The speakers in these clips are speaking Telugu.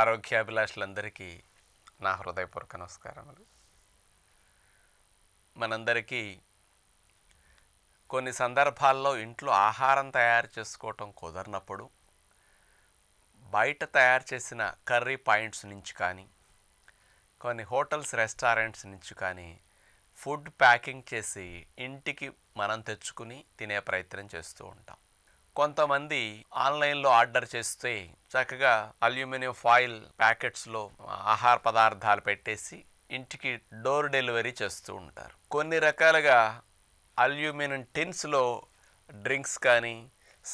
ఆరోగ్యాభిలాషులందరికీ నా హృదయపూర్వక నమస్కారములు మనందరికీ కొన్ని సందర్భాల్లో ఇంట్లో ఆహారం తయారు చేసుకోవటం కుదరినప్పుడు బయట తయారు చేసిన కర్రీ పాయింట్స్ నుంచి కానీ కొన్ని హోటల్స్ రెస్టారెంట్స్ నుంచి కానీ ఫుడ్ ప్యాకింగ్ చేసి ఇంటికి మనం తెచ్చుకుని తినే ప్రయత్నం చేస్తూ ఉంటాం కొంతమంది ఆన్లైన్లో ఆర్డర్ చేస్తే చక్కగా అల్యూమినియం ఫాయిల్ ప్యాకెట్స్లో ఆహార పదార్థాలు పెట్టేసి ఇంటికి డోర్ డెలివరీ చేస్తూ ఉంటారు కొన్ని రకాలుగా అల్యూమినియం టిన్స్లో డ్రింక్స్ కానీ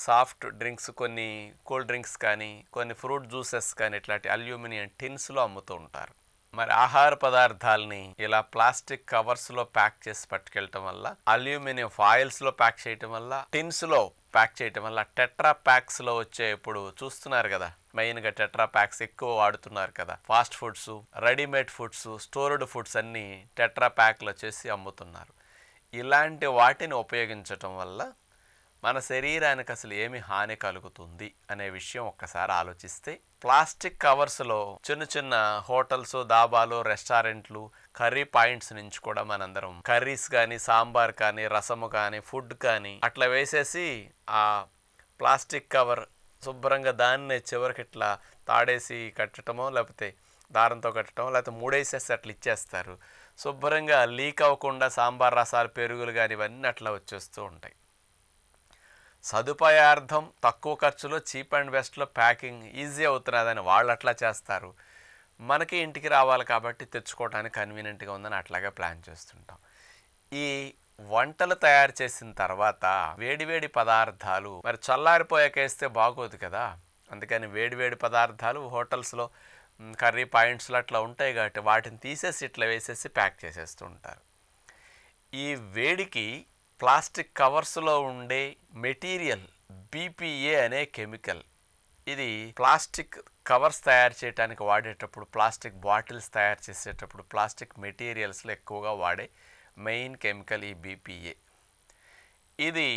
సాఫ్ట్ డ్రింక్స్ కొన్ని కూల్ డ్రింక్స్ కానీ కొన్ని ఫ్రూట్ జ్యూసెస్ కానీ ఇట్లాంటి అల్యూమినియం టిన్స్లో అమ్ముతూ ఉంటారు మరి ఆహార పదార్థాలని ఇలా ప్లాస్టిక్ కవర్స్లో ప్యాక్ చేసి పట్టుకెళ్ళటం వల్ల అల్యూమినియం ఫాయిల్స్లో ప్యాక్ చేయటం వల్ల టిన్స్లో ప్యాక్ చేయటం వల్ల టెట్రా ప్యాక్స్లో వచ్చే ఇప్పుడు చూస్తున్నారు కదా మెయిన్గా టెట్రా ప్యాక్స్ ఎక్కువ వాడుతున్నారు కదా fast foods readymade foods stored foods అన్నీ టెట్రా ప్యాక్లో చేసి అమ్ముతున్నారు ఇలాంటి వాటిని ఉపయోగించటం వల్ల మన శరీరానికి అసలు ఏమి హాని కలుగుతుంది అనే విషయం ఒక్కసారి ఆలోచిస్తే ప్లాస్టిక్ కవర్స్లో చిన్న చిన్న హోటల్స్ దాబాలు రెస్టారెంట్లు కర్రీ పాయింట్స్ నుంచి కూడా మనందరం కర్రీస్ కానీ సాంబార్ కానీ రసము కానీ ఫుడ్ కానీ అట్లా వేసేసి ఆ ప్లాస్టిక్ కవర్ శుభ్రంగా దాన్నే చివరికి ఇట్లా తాడేసి కట్టడమో లేకపోతే దారంతో కట్టడం లేకపోతే మూడేసేసి అట్లా ఇచ్చేస్తారు శుభ్రంగా లీక్ అవ్వకుండా సాంబార్ రసాలు పెరుగులు కానీ ఇవన్నీ అట్లా వచ్చేస్తూ ఉంటాయి సదుపాయార్థం తక్కువ ఖర్చులో చీప్ అండ్ బెస్ట్లో ప్యాకింగ్ ఈజీ అవుతున్నదని వాళ్ళు అట్లా చేస్తారు మనకి ఇంటికి రావాలి కాబట్టి తెచ్చుకోవడానికి కన్వీనియంట్గా ఉందని అట్లాగే ప్లాన్ చేస్తుంటాం ఈ వంటలు తయారు చేసిన తర్వాత వేడివేడి పదార్థాలు మరి చల్లారిపోయాకేస్తే బాగోదు కదా అందుకని వేడివేడి పదార్థాలు హోటల్స్లో కర్రీ పాయింట్స్లో అట్లా ఉంటాయి కాబట్టి వాటిని తీసేసి ఇట్లా వేసేసి ప్యాక్ చేసేస్తూ ఉంటారు ఈ వేడికి ప్లాస్టిక్ కవర్స్లో ఉండే మెటీరియల్ బీపీఏ అనే కెమికల్ ఇది ప్లాస్టిక్ కవర్స్ తయారు చేయడానికి వాడేటప్పుడు ప్లాస్టిక్ బాటిల్స్ తయారు చేసేటప్పుడు ప్లాస్టిక్ మెటీరియల్స్లో ఎక్కువగా వాడే మెయిన్ కెమికల్ ఈ బీపీఏ ఇది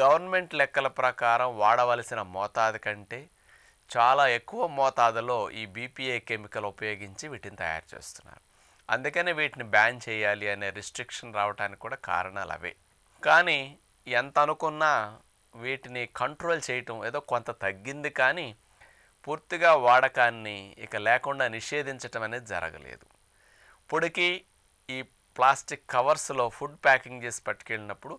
గవర్నమెంట్ లెక్కల ప్రకారం వాడవలసిన మోతాదు కంటే చాలా ఎక్కువ మోతాదులో ఈ బీపీఏ కెమికల్ ఉపయోగించి వీటిని తయారు చేస్తున్నారు అందుకనే వీటిని బ్యాన్ చేయాలి అనే రిస్ట్రిక్షన్ రావడానికి కూడా కారణాలు అవే కానీ ఎంత అనుకున్నా వీటిని కంట్రోల్ చేయటం ఏదో కొంత తగ్గింది కానీ పూర్తిగా వాడకాన్ని ఇక లేకుండా నిషేధించటం అనేది జరగలేదు పొడికి ఈ ప్లాస్టిక్ కవర్స్లో ఫుడ్ ప్యాకింగ్ చేసి పట్టుకెళ్ళినప్పుడు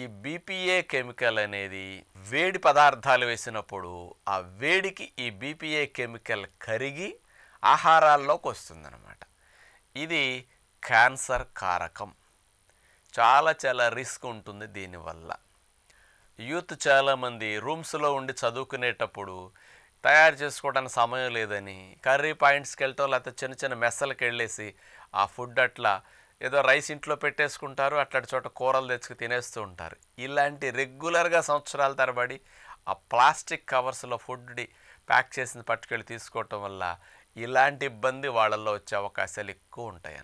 ఈ బీపీఏ కెమికల్ అనేది వేడి పదార్థాలు వేసినప్పుడు ఆ వేడికి ఈ బీపీఏ కెమికల్ కరిగి ఆహారాల్లోకి వస్తుందన్నమాట ఇది క్యాన్సర్ కారకం చాలా చాలా రిస్క్ ఉంటుంది దీనివల్ల యూత్ చాలామంది రూమ్స్లో ఉండి చదువుకునేటప్పుడు తయారు చేసుకోవడానికి సమయం లేదని కర్రీ పాయింట్స్కి వెళ్ళటం లేకపోతే చిన్న చిన్న మెస్సలకి వెళ్ళేసి ఆ ఫుడ్ అట్లా ఏదో రైస్ ఇంట్లో పెట్టేసుకుంటారు అట్లాంటి చోట కూరలు తెచ్చుకు తినేస్తూ ఉంటారు ఇలాంటి రెగ్యులర్గా సంవత్సరాల తరబడి ఆ ప్లాస్టిక్ కవర్స్లో ఫుడ్ని ప్యాక్ చేసిన పట్టుకెళ్ళి తీసుకోవటం వల్ల ఇలాంటి ఇబ్బంది వాళ్ళల్లో వచ్చే అవకాశాలు ఎక్కువ ఉంటాయి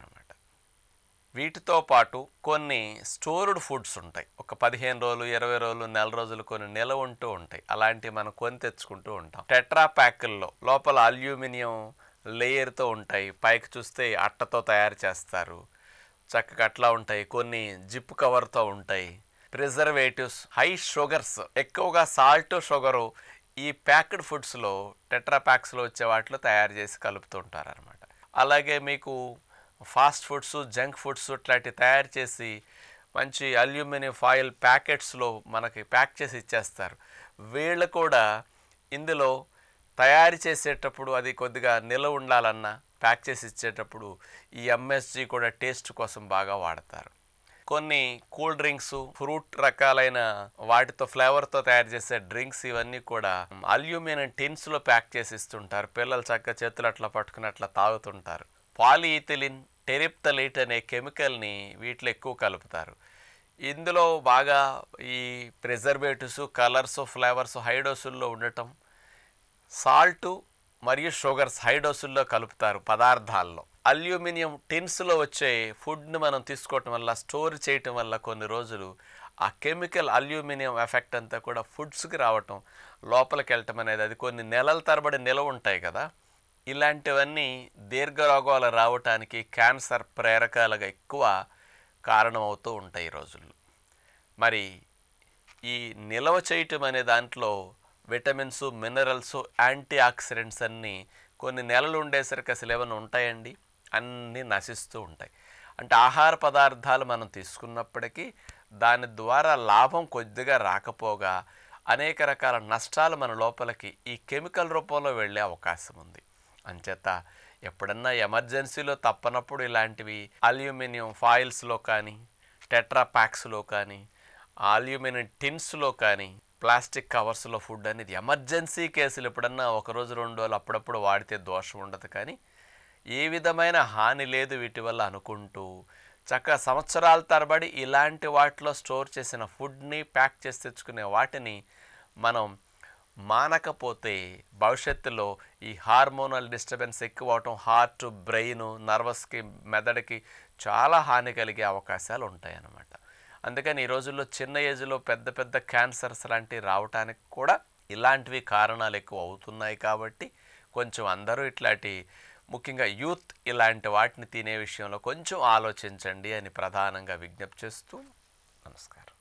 వీటితో పాటు కొన్ని స్టోర్డ్ ఫుడ్స్ ఉంటాయి ఒక పదిహేను రోజులు ఇరవై రోజులు నెల రోజులు కొన్ని నెల ఉంటూ ఉంటాయి అలాంటివి మనం కొని తెచ్చుకుంటూ ఉంటాం టెట్రా ప్యాకుల్లో లోపల అల్యూమినియం లేయర్తో ఉంటాయి పైకి చూస్తే అట్టతో తయారు చేస్తారు చక్కగా అట్లా ఉంటాయి కొన్ని జిప్ కవర్తో ఉంటాయి ప్రిజర్వేటివ్స్ హై షుగర్స్ ఎక్కువగా సాల్ట్ షుగరు ఈ ప్యాక్డ్ ఫుడ్స్లో టెట్రాప్యాక్స్లో వచ్చే వాటిలో తయారు చేసి కలుపుతూ ఉంటారనమాట అలాగే మీకు ఫాస్ట్ ఫుడ్స్ జంక్ ఫుడ్స్ ఇట్లాంటివి తయారు చేసి మంచి అల్యూమినియం ఫాయిల్ ప్యాకెట్స్లో మనకి ప్యాక్ చేసి ఇచ్చేస్తారు వీళ్ళు కూడా ఇందులో తయారు చేసేటప్పుడు అది కొద్దిగా నిలవ ఉండాలన్నా ప్యాక్ చేసి ఇచ్చేటప్పుడు ఈ ఎంఎస్జి కూడా టేస్ట్ కోసం బాగా వాడతారు కొన్ని కూల్ డ్రింక్స్ ఫ్రూట్ రకాలైన వాటితో ఫ్లేవర్తో తయారు చేసే డ్రింక్స్ ఇవన్నీ కూడా అల్యూమినియం టిన్స్లో ప్యాక్ చేసి ఇస్తుంటారు పిల్లలు చక్క చేతులు అట్లా పట్టుకుని అట్లా తాగుతుంటారు పాలిథిలిన్ టెరిప్తలైట్ అనే కెమికల్ని వీటిలో ఎక్కువ కలుపుతారు ఇందులో బాగా ఈ ప్రిజర్వేటివ్స్ కలర్స్ ఫ్లేవర్స్ హైడోసుల్లో ఉండటం సాల్టు మరియు షుగర్స్ హైడోసుల్లో కలుపుతారు పదార్థాల్లో అల్యూమినియం టిన్స్లో వచ్చే ఫుడ్ని మనం తీసుకోవటం వల్ల స్టోర్ చేయటం వల్ల కొన్ని రోజులు ఆ కెమికల్ అల్యూమినియం ఎఫెక్ట్ అంతా కూడా ఫుడ్స్కి రావటం లోపలికి వెళ్ళటం అనేది అది కొన్ని నెలల తరబడి నిలవ ఉంటాయి కదా ఇలాంటివన్నీ దీర్ఘ రోగాలు రావటానికి క్యాన్సర్ ప్రేరకాలుగా ఎక్కువ కారణమవుతూ ఉంటాయి ఈ రోజుల్లో మరి ఈ నిలవ చేయటం అనే దాంట్లో విటమిన్స్ మినరల్స్ యాంటీ ఆక్సిడెంట్స్ అన్నీ కొన్ని నెలలు ఉండేసరికి అసలు ఏమైనా ఉంటాయండి అన్నీ నశిస్తూ ఉంటాయి అంటే ఆహార పదార్థాలు మనం తీసుకున్నప్పటికీ దాని ద్వారా లాభం కొద్దిగా రాకపోగా అనేక రకాల నష్టాలు మన లోపలికి ఈ కెమికల్ రూపంలో వెళ్ళే అవకాశం ఉంది అంచేత ఎప్పుడన్నా ఎమర్జెన్సీలో తప్పనప్పుడు ఇలాంటివి అల్యూమినియం ఫాయిల్స్లో కానీ టెట్రా ప్యాక్స్లో కానీ అల్యూమినియం టిన్స్లో కానీ ప్లాస్టిక్ కవర్స్లో ఫుడ్ అనేది ఎమర్జెన్సీ కేసులు ఎప్పుడన్నా ఒకరోజు రెండు రోజులు అప్పుడప్పుడు వాడితే దోషం ఉండదు కానీ ఏ విధమైన హాని లేదు వీటి వల్ల అనుకుంటూ చక్కగా సంవత్సరాల తరబడి ఇలాంటి వాటిలో స్టోర్ చేసిన ఫుడ్ని ప్యాక్ చేసి తెచ్చుకునే వాటిని మనం మానకపోతే భవిష్యత్తులో ఈ హార్మోనల్ డిస్టర్బెన్స్ ఎక్కువ అవటం హార్ట్ బ్రెయిన్ నర్వస్కి మెదడుకి చాలా హాని కలిగే అవకాశాలు ఉంటాయి అన్నమాట అందుకని ఈ రోజుల్లో చిన్న ఏజ్లో పెద్ద పెద్ద క్యాన్సర్స్ లాంటివి రావడానికి కూడా ఇలాంటివి కారణాలు ఎక్కువ అవుతున్నాయి కాబట్టి కొంచెం అందరూ ఇట్లాంటి ముఖ్యంగా యూత్ ఇలాంటి వాటిని తినే విషయంలో కొంచెం ఆలోచించండి అని ప్రధానంగా విజ్ఞప్తి చేస్తూ నమస్కారం